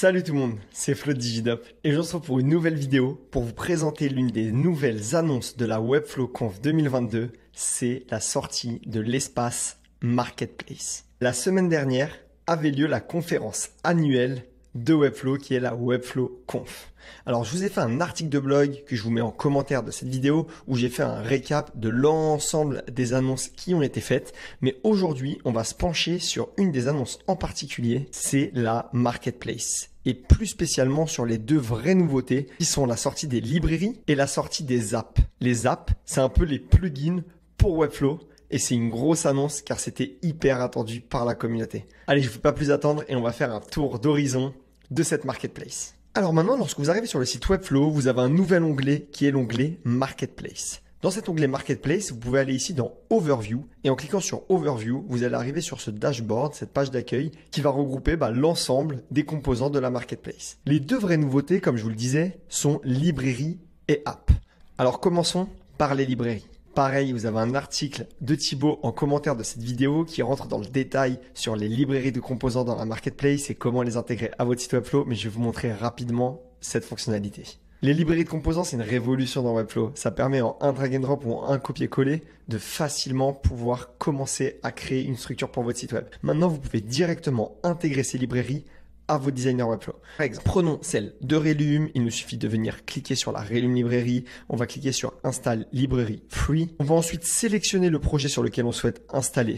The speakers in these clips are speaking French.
Salut tout le monde, c'est Flo Digidop et je retrouve pour une nouvelle vidéo pour vous présenter l'une des nouvelles annonces de la Webflow Conf 2022, c'est la sortie de l'espace Marketplace. La semaine dernière avait lieu la conférence annuelle de Webflow qui est la Webflow Conf. Alors je vous ai fait un article de blog que je vous mets en commentaire de cette vidéo où j'ai fait un récap de l'ensemble des annonces qui ont été faites. Mais aujourd'hui on va se pencher sur une des annonces en particulier, c'est la Marketplace et plus spécialement sur les deux vraies nouveautés qui sont la sortie des librairies et la sortie des apps. Les apps, c'est un peu les plugins pour Webflow et c'est une grosse annonce car c'était hyper attendu par la communauté. Allez, je ne vais pas plus attendre et on va faire un tour d'horizon de cette marketplace. Alors maintenant, lorsque vous arrivez sur le site Webflow, vous avez un nouvel onglet qui est l'onglet Marketplace. Dans cet onglet Marketplace, vous pouvez aller ici dans Overview et en cliquant sur Overview, vous allez arriver sur ce dashboard, cette page d'accueil qui va regrouper bah, l'ensemble des composants de la Marketplace. Les deux vraies nouveautés, comme je vous le disais, sont librairie et app. Alors commençons par les librairies. Pareil, vous avez un article de Thibaut en commentaire de cette vidéo qui rentre dans le détail sur les librairies de composants dans la marketplace et comment les intégrer à votre site Webflow, mais je vais vous montrer rapidement cette fonctionnalité. Les librairies de composants, c'est une révolution dans Webflow. Ça permet en un drag and drop ou en un copier-coller de facilement pouvoir commencer à créer une structure pour votre site web. Maintenant, vous pouvez directement intégrer ces librairies à vos designers Webflow. Par exemple, prenons celle de Relume, Il nous suffit de venir cliquer sur la Relume librairie. On va cliquer sur Install librairie free. On va ensuite sélectionner le projet sur lequel on souhaite installer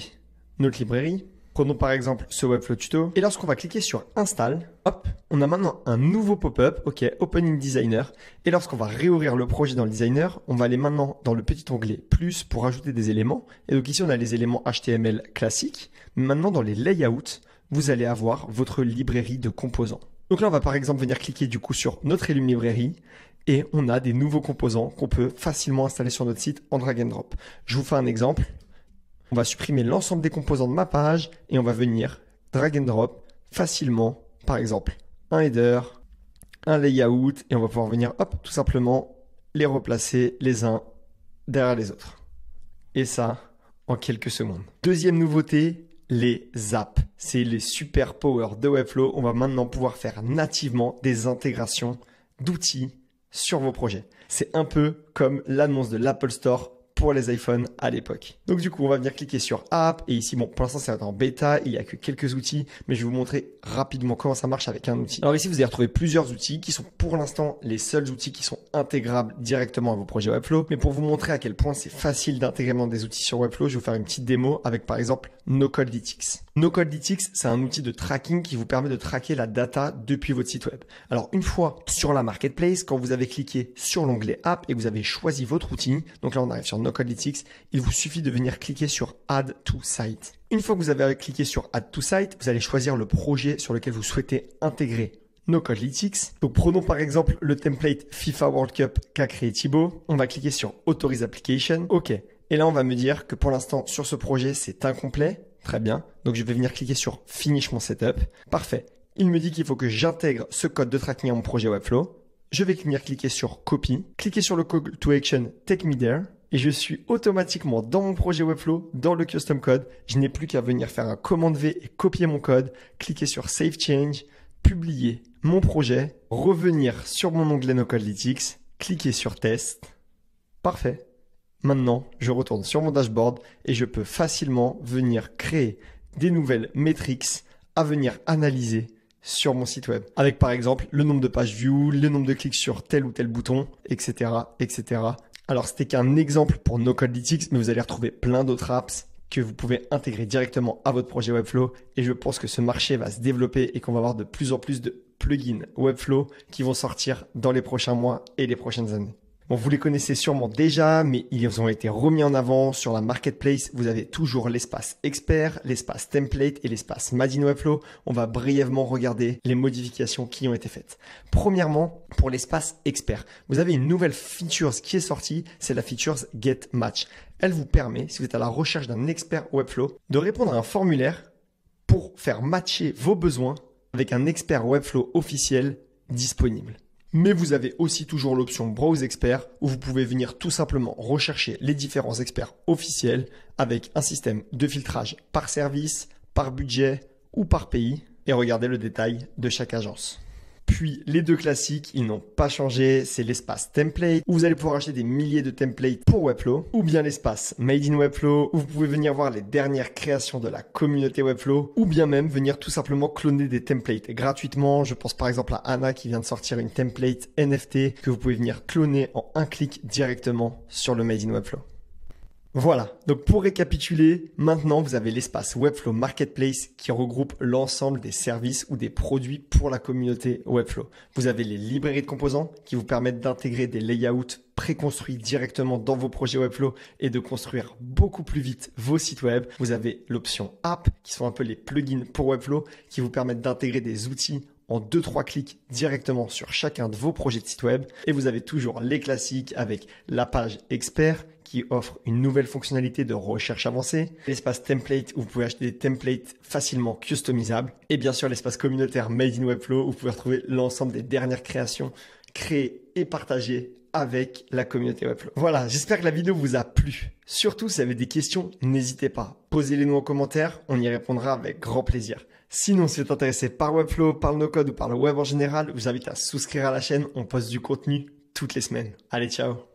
notre librairie. Prenons par exemple ce Webflow tuto. Et lorsqu'on va cliquer sur Install, hop, on a maintenant un nouveau pop-up, ok, Opening Designer. Et lorsqu'on va réouvrir le projet dans le designer, on va aller maintenant dans le petit onglet Plus pour ajouter des éléments. Et donc ici, on a les éléments HTML classiques. Maintenant, dans les layouts, vous allez avoir votre librairie de composants. Donc là, on va par exemple venir cliquer du coup sur notre élume Librairie et on a des nouveaux composants qu'on peut facilement installer sur notre site en drag and drop. Je vous fais un exemple. On va supprimer l'ensemble des composants de ma page et on va venir drag and drop facilement, par exemple, un header, un layout et on va pouvoir venir, hop, tout simplement les replacer les uns derrière les autres. Et ça, en quelques secondes. Deuxième nouveauté, les apps. C'est les super powers de Webflow. On va maintenant pouvoir faire nativement des intégrations d'outils sur vos projets. C'est un peu comme l'annonce de l'Apple Store pour les iPhones l'époque. Donc du coup, on va venir cliquer sur App et ici, bon, pour l'instant c'est en bêta, il y a que quelques outils, mais je vais vous montrer rapidement comment ça marche avec un outil. Alors ici, vous allez retrouver plusieurs outils qui sont pour l'instant les seuls outils qui sont intégrables directement à vos projets Webflow. Mais pour vous montrer à quel point c'est facile d'intégrer des outils sur Webflow, je vais vous faire une petite démo avec par exemple code NoCodeDTX, c'est un outil de tracking qui vous permet de traquer la data depuis votre site web. Alors une fois sur la marketplace, quand vous avez cliqué sur l'onglet App et vous avez choisi votre outil, donc là on arrive sur et il vous suffit de venir cliquer sur Add to Site. Une fois que vous avez cliqué sur Add to Site, vous allez choisir le projet sur lequel vous souhaitez intégrer nos Lytics. Donc prenons par exemple le template FIFA World Cup qu'a créé Thibaut. On va cliquer sur Authorize Application. OK. Et là, on va me dire que pour l'instant, sur ce projet, c'est incomplet. Très bien. Donc je vais venir cliquer sur Finish mon setup. Parfait. Il me dit qu'il faut que j'intègre ce code de tracking à mon projet Webflow. Je vais venir cliquer sur Copy, cliquer sur le code to Action Take Me There et je suis automatiquement dans mon projet Webflow, dans le custom code. Je n'ai plus qu'à venir faire un commande V et copier mon code, cliquer sur Save Change, publier mon projet, revenir sur mon onglet Analytics, cliquer sur Test. Parfait. Maintenant, je retourne sur mon dashboard et je peux facilement venir créer des nouvelles métriques à venir analyser sur mon site web. Avec par exemple le nombre de pages view, le nombre de clics sur tel ou tel bouton, etc., etc. Alors, c'était qu'un exemple pour NoCodeLytics, mais vous allez retrouver plein d'autres apps que vous pouvez intégrer directement à votre projet Webflow. Et je pense que ce marché va se développer et qu'on va avoir de plus en plus de plugins Webflow qui vont sortir dans les prochains mois et les prochaines années vous les connaissez sûrement déjà, mais ils ont été remis en avant sur la marketplace. Vous avez toujours l'espace expert, l'espace template et l'espace Madino Webflow. On va brièvement regarder les modifications qui ont été faites. Premièrement, pour l'espace expert, vous avez une nouvelle feature qui est sortie, c'est la feature Get Match. Elle vous permet, si vous êtes à la recherche d'un expert Webflow, de répondre à un formulaire pour faire matcher vos besoins avec un expert Webflow officiel disponible. Mais vous avez aussi toujours l'option Browse Expert où vous pouvez venir tout simplement rechercher les différents experts officiels avec un système de filtrage par service, par budget ou par pays et regarder le détail de chaque agence puis les deux classiques, ils n'ont pas changé, c'est l'espace template où vous allez pouvoir acheter des milliers de templates pour Webflow ou bien l'espace made in Webflow où vous pouvez venir voir les dernières créations de la communauté Webflow ou bien même venir tout simplement cloner des templates gratuitement. Je pense par exemple à Anna qui vient de sortir une template NFT que vous pouvez venir cloner en un clic directement sur le made in Webflow. Voilà, donc pour récapituler, maintenant vous avez l'espace Webflow Marketplace qui regroupe l'ensemble des services ou des produits pour la communauté Webflow. Vous avez les librairies de composants qui vous permettent d'intégrer des layouts préconstruits directement dans vos projets Webflow et de construire beaucoup plus vite vos sites web. Vous avez l'option app qui sont un peu les plugins pour Webflow qui vous permettent d'intégrer des outils en 2-3 clics directement sur chacun de vos projets de site web. Et vous avez toujours les classiques avec la page expert qui offre une nouvelle fonctionnalité de recherche avancée, l'espace template où vous pouvez acheter des templates facilement customisables, et bien sûr l'espace communautaire Made in Webflow où vous pouvez retrouver l'ensemble des dernières créations créées et partagées avec la communauté Webflow. Voilà, j'espère que la vidéo vous a plu. Surtout, si vous avez des questions, n'hésitez pas. Posez-les nous en commentaire, on y répondra avec grand plaisir. Sinon, si vous êtes intéressé par Webflow, par le no-code ou par le web en général, je vous invite à souscrire à la chaîne, on poste du contenu toutes les semaines. Allez, ciao